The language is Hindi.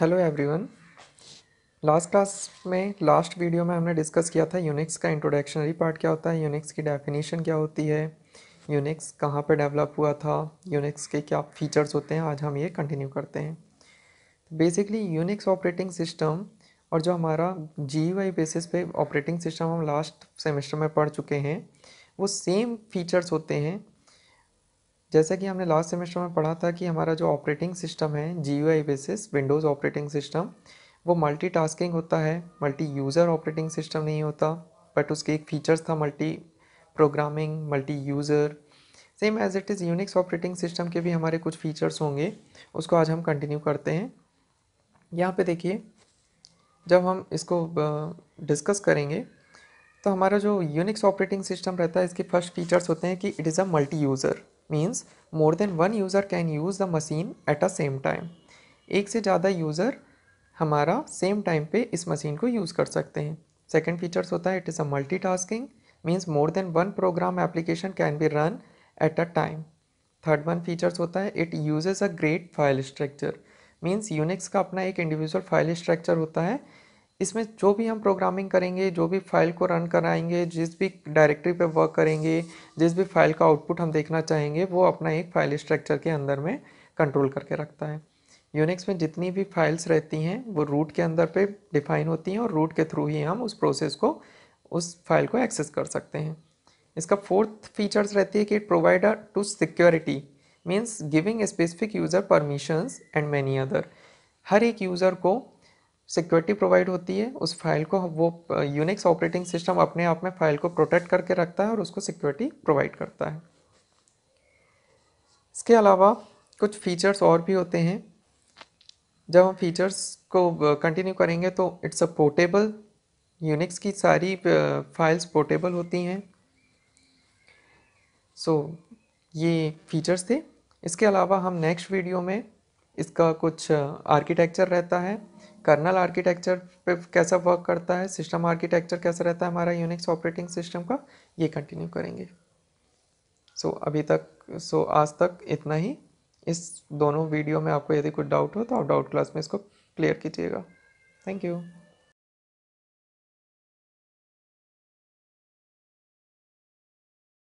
हेलो एवरीवन लास्ट क्लास में लास्ट वीडियो में हमने डिस्कस किया था यूनिक्स का इंट्रोडक्शनरी पार्ट क्या होता है यूनिक्स की डेफिनेशन क्या होती है यूनिक्स कहाँ पर डेवलप हुआ था यूनिक्स के क्या फीचर्स होते हैं आज हम ये कंटिन्यू करते हैं बेसिकली यूनिक्स ऑपरेटिंग सिस्टम और जो हमारा जी वाई बेसिस पे ऑपरेटिंग सिस्टम हम लास्ट सेमेस्टर में पढ़ चुके हैं वो सेम फीचर्स होते हैं जैसा कि हमने लास्ट सेमेस्टर में पढ़ा था कि हमारा जो ऑपरेटिंग सिस्टम है GUI basis Windows operating system वो मल्टीटास्किंग होता है मल्टी यूज़र ऑपरेटिंग सिस्टम नहीं होता बट उसके एक फ़ीचर्स था multi programming multi user same as it is Unix operating system के भी हमारे कुछ फ़ीचर्स होंगे उसको आज हम कंटिन्यू करते हैं यहाँ पे देखिए जब हम इसको डिस्कस करेंगे तो हमारा जो यूनिक्स ऑपरेटिंग सिस्टम रहता है इसके फर्स्ट फीचर्स होते हैं कि it is a multi user means more than one user can use the machine at a same time एक से ज़्यादा यूज़र हमारा सेम टाइम पे इस मशीन को यूज़ कर सकते हैं सेकेंड फीचर्स होता है it is a multi tasking means more than one program application can be run at a time third one features होता है it uses a great file structure means Unix का अपना एक इंडिविजुअल फाइल स्ट्रक्चर होता है इसमें जो भी हम प्रोग्रामिंग करेंगे जो भी फाइल को रन कराएंगे जिस भी डायरेक्टरी पे वर्क करेंगे जिस भी फाइल का आउटपुट हम देखना चाहेंगे वो अपना एक फाइल स्ट्रक्चर के अंदर में कंट्रोल करके रखता है यूनिक्स में जितनी भी फाइल्स रहती हैं वो रूट के अंदर पे डिफाइन होती हैं और रूट के थ्रू ही हम उस प्रोसेस को उस फाइल को एक्सेस कर सकते हैं इसका फोर्थ फीचर्स रहती है कि it provider to security means giving specific user permissions and many other हर एक यूज़र को सिक्योरिटी प्रोवाइड होती है उस फाइल को वो यूनिक्स ऑपरेटिंग सिस्टम अपने आप में फाइल को प्रोटेक्ट करके रखता है और उसको सिक्योरिटी प्रोवाइड करता है इसके अलावा कुछ फीचर्स और भी होते हैं जब हम फीचर्स को कंटिन्यू करेंगे तो इट्स अ पोर्टेबल यूनिक्स की सारी फाइल्स पोर्टेबल होती हैं सो so, ये फीचर्स थे इसके अलावा हम नेक्स्ट वीडियो में इसका कुछ आर्किटेक्चर रहता है कर्नल आर्किटेक्चर पे कैसा वर्क करता है सिस्टम आर्किटेक्चर कैसा रहता है हमारा यूनिक्स ऑपरेटिंग सिस्टम का ये कंटिन्यू करेंगे सो so, अभी तक सो so, आज तक इतना ही इस दोनों वीडियो में आपको यदि कुछ डाउट हो तो आप डाउट क्लास में इसको क्लियर कीजिएगा थैंक यू